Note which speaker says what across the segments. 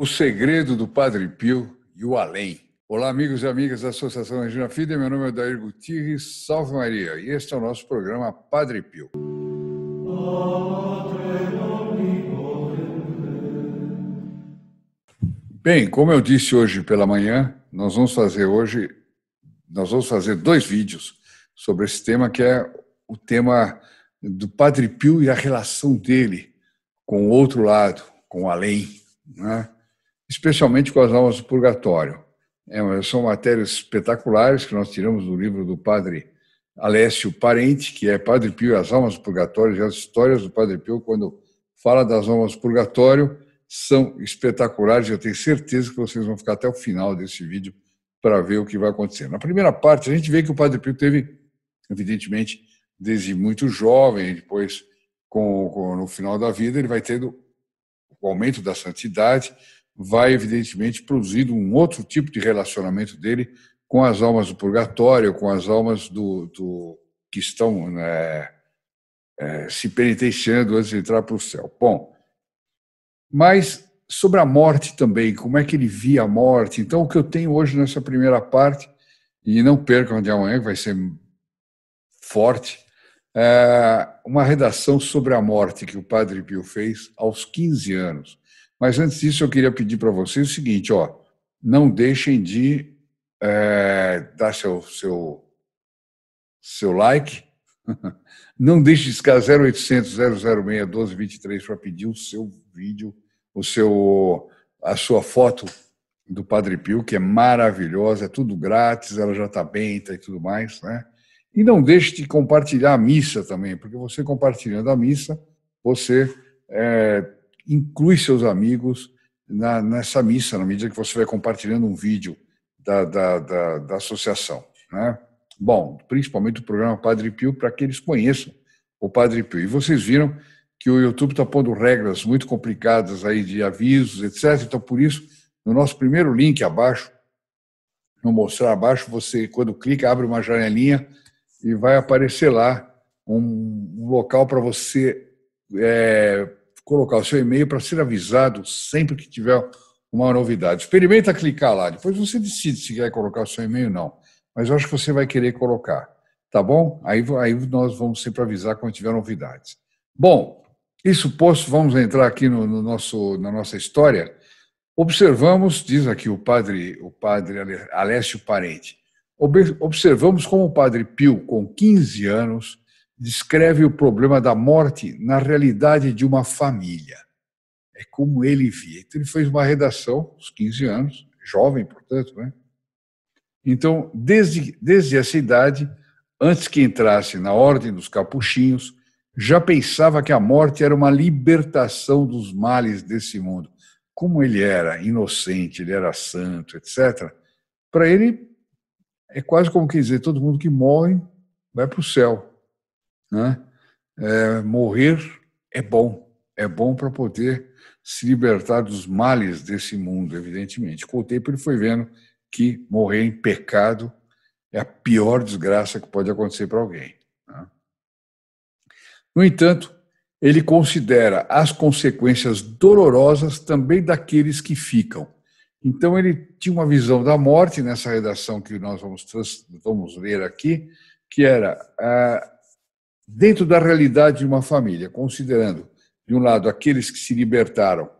Speaker 1: O Segredo do Padre Pio e o Além. Olá, amigos e amigas da Associação Regina Fida. Meu nome é Dair Gutierrez. Salve Maria. E este é o nosso programa Padre Pio. Bem, como eu disse hoje pela manhã, nós vamos fazer hoje, nós vamos fazer dois vídeos sobre esse tema que é o tema do Padre Pio e a relação dele com o outro lado, com o além, né? especialmente com as almas do purgatório. É, são matérias espetaculares que nós tiramos do livro do padre Alessio Parente, que é Padre Pio e as almas do purgatório, e as histórias do Padre Pio, quando fala das almas do purgatório, são espetaculares. Eu tenho certeza que vocês vão ficar até o final desse vídeo para ver o que vai acontecer. Na primeira parte, a gente vê que o Padre Pio teve, evidentemente, desde muito jovem, depois, com, com, no final da vida, ele vai tendo o aumento da santidade, vai, evidentemente, produzindo um outro tipo de relacionamento dele com as almas do purgatório, com as almas do, do que estão né, é, se penitenciando antes de entrar para o céu. Bom, mas sobre a morte também, como é que ele via a morte? Então, o que eu tenho hoje nessa primeira parte, e não percam de amanhã, que vai ser forte, é uma redação sobre a morte que o Padre Pio fez aos 15 anos. Mas antes disso, eu queria pedir para vocês o seguinte: ó, não deixem de é, dar seu, seu, seu like, não deixe de escalar 0800 006 1223 para pedir o seu vídeo, o seu, a sua foto do Padre Pio, que é maravilhosa, é tudo grátis, ela já está benta tá e tudo mais, né? E não deixe de compartilhar a missa também, porque você compartilhando a missa, você é, inclui seus amigos na, nessa missa, na medida que você vai compartilhando um vídeo da, da, da, da associação. Né? Bom, principalmente o programa Padre Pio, para que eles conheçam o Padre Pio. E vocês viram que o YouTube está pondo regras muito complicadas aí de avisos, etc. Então, por isso, no nosso primeiro link abaixo, no mostrar abaixo, você, quando clica, abre uma janelinha e vai aparecer lá um, um local para você é, colocar o seu e-mail para ser avisado sempre que tiver uma novidade. Experimenta clicar lá, depois você decide se quer colocar o seu e-mail ou não. Mas eu acho que você vai querer colocar, tá bom? Aí, aí nós vamos sempre avisar quando tiver novidades. Bom, isso posto, vamos entrar aqui no, no nosso, na nossa história. Observamos, diz aqui o padre, o padre Alessio Parente, observamos como o padre Pio, com 15 anos, descreve o problema da morte na realidade de uma família. É como ele via. Então, ele fez uma redação, aos 15 anos, jovem, portanto, né? Então, desde, desde essa idade, antes que entrasse na Ordem dos Capuchinhos, já pensava que a morte era uma libertação dos males desse mundo. Como ele era inocente, ele era santo, etc., para ele é quase como quer dizer: todo mundo que morre vai para o céu. Né? É, morrer é bom, é bom para poder se libertar dos males desse mundo, evidentemente. com o tempo ele foi vendo que morrer em pecado é a pior desgraça que pode acontecer para alguém. Né? No entanto, ele considera as consequências dolorosas também daqueles que ficam. Então, ele tinha uma visão da morte nessa redação que nós vamos, vamos ler aqui, que era. Ah, dentro da realidade de uma família, considerando, de um lado, aqueles que se libertaram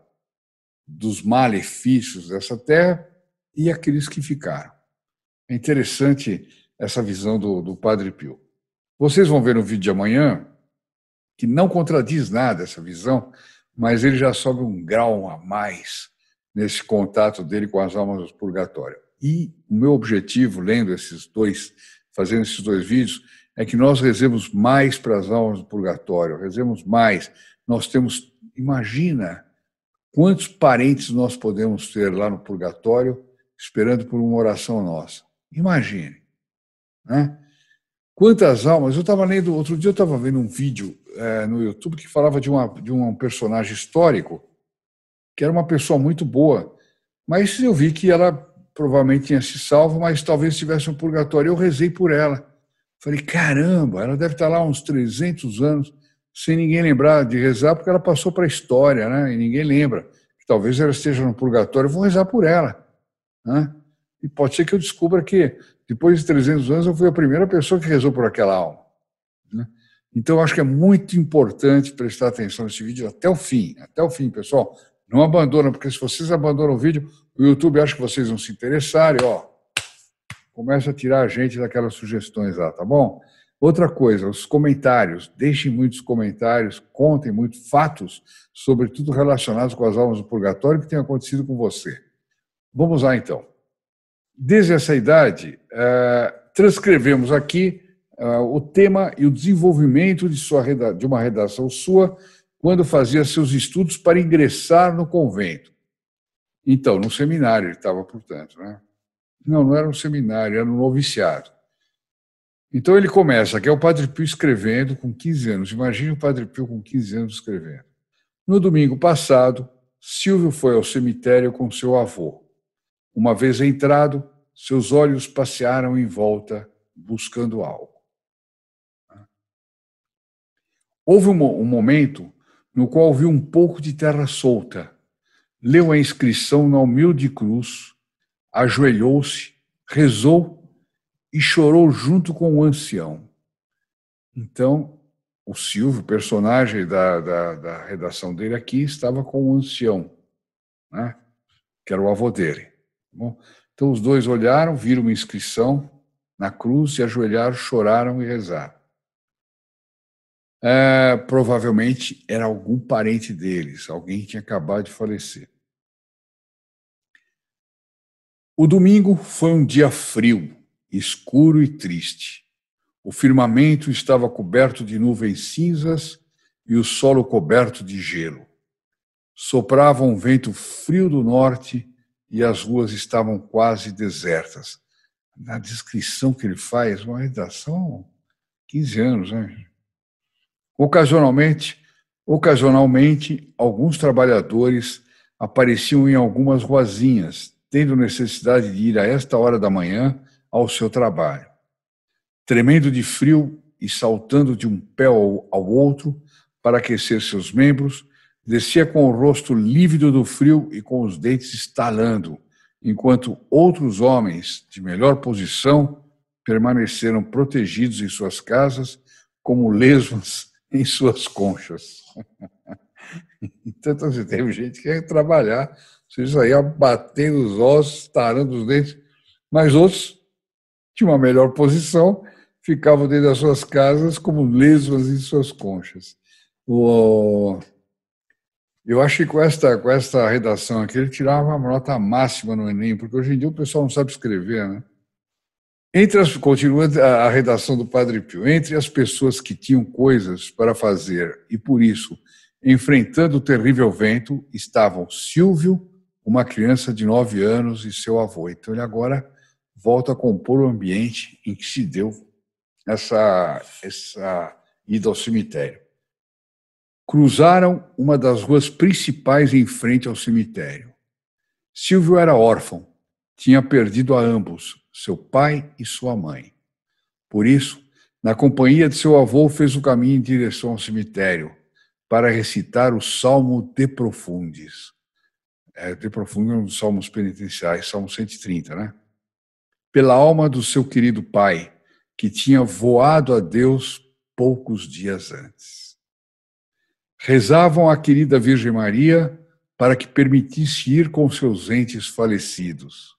Speaker 1: dos malefícios dessa terra e aqueles que ficaram. É interessante essa visão do, do Padre Pio. Vocês vão ver no vídeo de amanhã que não contradiz nada essa visão, mas ele já sobe um grau a mais nesse contato dele com as almas do purgatório. E o meu objetivo, lendo esses dois, fazendo esses dois vídeos, é que nós rezemos mais para as almas do purgatório, rezemos mais. Nós temos, imagina quantos parentes nós podemos ter lá no purgatório esperando por uma oração nossa. Imagine. Né? Quantas almas. Eu estava lendo, outro dia eu estava vendo um vídeo é, no YouTube que falava de, uma, de um personagem histórico, que era uma pessoa muito boa, mas eu vi que ela provavelmente tinha se salvo, mas talvez tivesse um purgatório. Eu rezei por ela. Falei, caramba, ela deve estar tá lá uns 300 anos sem ninguém lembrar de rezar, porque ela passou para a história, né? E ninguém lembra. Talvez ela esteja no purgatório, vou rezar por ela. Né? E pode ser que eu descubra que, depois de 300 anos, eu fui a primeira pessoa que rezou por aquela alma. Né? Então, acho que é muito importante prestar atenção nesse vídeo até o fim. Até o fim, pessoal. Não abandonam, porque se vocês abandonam o vídeo, o YouTube acha que vocês vão se interessarem, ó, Começa a tirar a gente daquelas sugestões lá, tá bom? Outra coisa, os comentários. Deixem muitos comentários, contem muitos fatos, sobretudo relacionados com as almas do purgatório que tenham acontecido com você. Vamos lá, então. Desde essa idade, eh, transcrevemos aqui eh, o tema e o desenvolvimento de, uma redação sua quando fazia seus estudos para ingressar no convento. Então, no seminário ele estava, portanto, né? Não, não era um seminário, era um noviciado. Então ele começa, que é o Padre Pio escrevendo com 15 anos. Imagine o Padre Pio com 15 anos escrevendo. No domingo passado, Silvio foi ao cemitério com seu avô. Uma vez entrado, seus olhos passearam em volta, buscando algo. Houve um momento no qual viu um pouco de terra solta. Leu a inscrição na humilde cruz ajoelhou-se, rezou e chorou junto com o ancião. Então, o Silvio, personagem da, da, da redação dele aqui, estava com o ancião, né? que era o avô dele. Tá bom, então, os dois olharam, viram uma inscrição na cruz, se ajoelharam, choraram e rezaram. É, provavelmente era algum parente deles, alguém que tinha acabado de falecer. O domingo foi um dia frio, escuro e triste. O firmamento estava coberto de nuvens cinzas e o solo coberto de gelo. Soprava um vento frio do norte e as ruas estavam quase desertas. Na descrição que ele faz, uma redação 15 anos, né? Ocasionalmente, ocasionalmente, alguns trabalhadores apareciam em algumas ruazinhas, tendo necessidade de ir a esta hora da manhã ao seu trabalho. Tremendo de frio e saltando de um pé ao outro para aquecer seus membros, descia com o rosto lívido do frio e com os dentes estalando, enquanto outros homens de melhor posição permaneceram protegidos em suas casas como lesmas em suas conchas. Então, então, você teve gente que ia trabalhar vocês saíam batendo os ossos, tarando os dentes, mas outros tinham uma melhor posição, ficavam dentro das suas casas como lesmas em suas conchas. O... Eu acho que com esta, com esta redação aqui ele tirava uma nota máxima no Enem, porque hoje em dia o pessoal não sabe escrever, né? Entre as, continua a redação do Padre Pio. Entre as pessoas que tinham coisas para fazer e, por isso, enfrentando o terrível vento, estavam Silvio, uma criança de 9 anos e seu avô. Então ele agora volta a compor o ambiente em que se deu essa, essa ida ao cemitério. Cruzaram uma das ruas principais em frente ao cemitério. Silvio era órfão, tinha perdido a ambos, seu pai e sua mãe. Por isso, na companhia de seu avô, fez o caminho em direção ao cemitério para recitar o Salmo de Profundis é, profundo nos Salmos penitenciais, Salmo 130, né? Pela alma do seu querido pai, que tinha voado a Deus poucos dias antes. Rezavam à querida Virgem Maria para que permitisse ir com seus entes falecidos.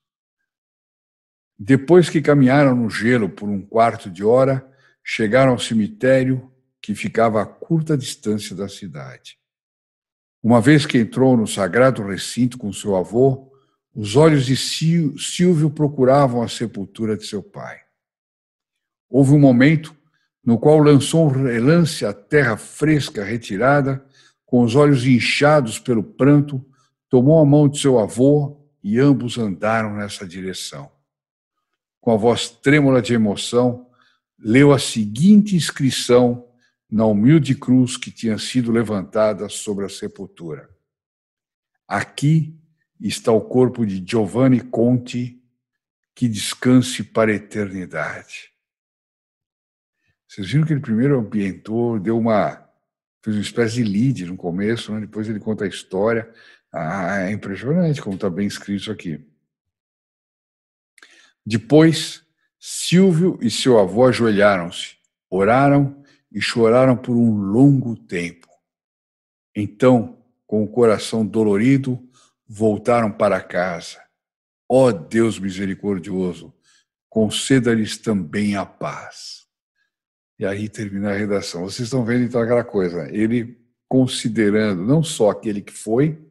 Speaker 1: Depois que caminharam no gelo por um quarto de hora, chegaram ao cemitério que ficava a curta distância da cidade. Uma vez que entrou no sagrado recinto com seu avô, os olhos de Silvio procuravam a sepultura de seu pai. Houve um momento no qual lançou um relance à terra fresca retirada, com os olhos inchados pelo pranto, tomou a mão de seu avô e ambos andaram nessa direção. Com a voz trêmula de emoção, leu a seguinte inscrição na humilde cruz que tinha sido levantada sobre a sepultura. Aqui está o corpo de Giovanni Conti, que descanse para a eternidade. Vocês viram que ele primeiro ambientou, deu uma. fez uma espécie de lead no começo, né? depois ele conta a história. Ah, é impressionante como está bem escrito isso aqui. Depois, Silvio e seu avô ajoelharam-se, oraram e choraram por um longo tempo. Então, com o coração dolorido, voltaram para casa. Ó oh Deus misericordioso, conceda-lhes também a paz. E aí termina a redação. Vocês estão vendo então aquela coisa, ele considerando não só aquele que foi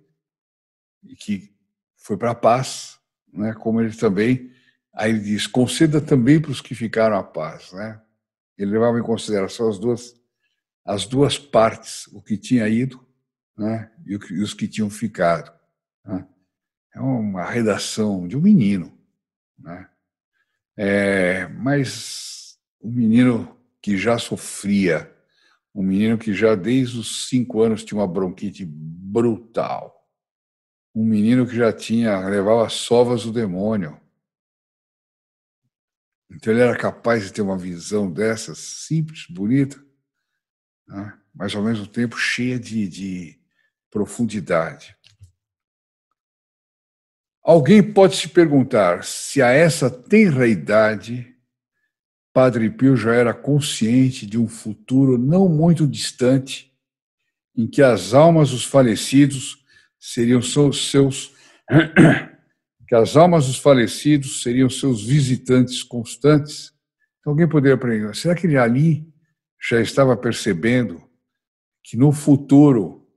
Speaker 1: e que foi para a paz, né, como ele também, aí ele diz, conceda também para os que ficaram a paz, né? Ele levava em consideração as duas, as duas partes, o que tinha ido né, e, os que tinham ficado. Né. É uma redação de um menino. Né. É, mas um menino que já sofria, um menino que já desde os cinco anos tinha uma bronquite brutal, um menino que já tinha levava sovas do demônio, então ele era capaz de ter uma visão dessa, simples, bonita, né? mas ao mesmo tempo cheia de, de profundidade. Alguém pode se perguntar se a essa tenra idade Padre Pio já era consciente de um futuro não muito distante em que as almas dos falecidos seriam seus que as almas dos falecidos seriam seus visitantes constantes. Então, alguém poderia aprender, será que ele ali já estava percebendo que no futuro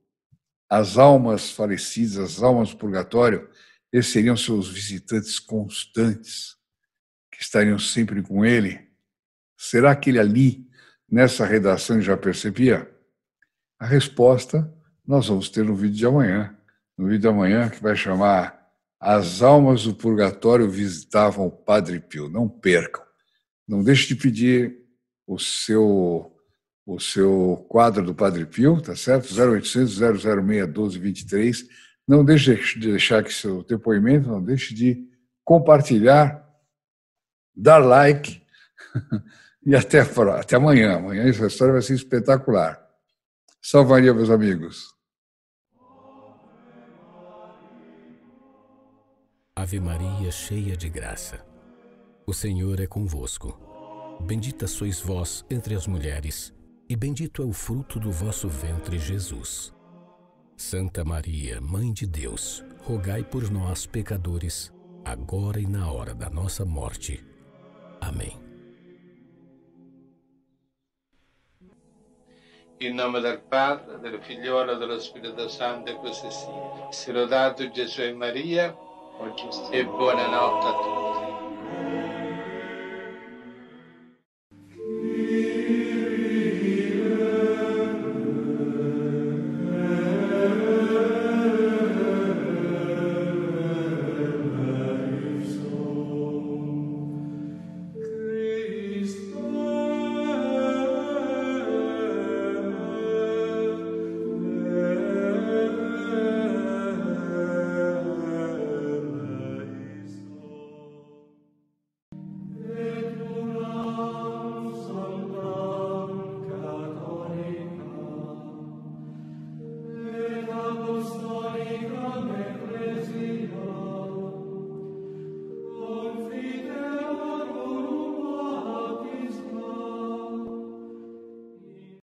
Speaker 1: as almas falecidas, as almas do purgatório, eles seriam seus visitantes constantes, que estariam sempre com ele? Será que ele ali, nessa redação, já percebia? A resposta nós vamos ter no vídeo de amanhã. No vídeo de amanhã, que vai chamar as almas do purgatório visitavam o Padre Pio. Não percam. Não deixe de pedir o seu o seu quadro do Padre Pio, tá certo? 0800 006 1223. Não deixe de deixar aqui seu depoimento, não deixe de compartilhar, dar like e até, até amanhã. Amanhã essa história vai ser espetacular. Salvaria, meus amigos. Ave Maria, cheia de graça. O Senhor é convosco. Bendita sois vós entre as mulheres, e bendito é o fruto do vosso ventre, Jesus. Santa Maria, Mãe de Deus, rogai por nós, pecadores, agora e na hora da nossa morte. Amém. Em nome do Pai, del Figliolo e do Espírito Santo, così se, Sì. Sirodato e Maria. It burned out that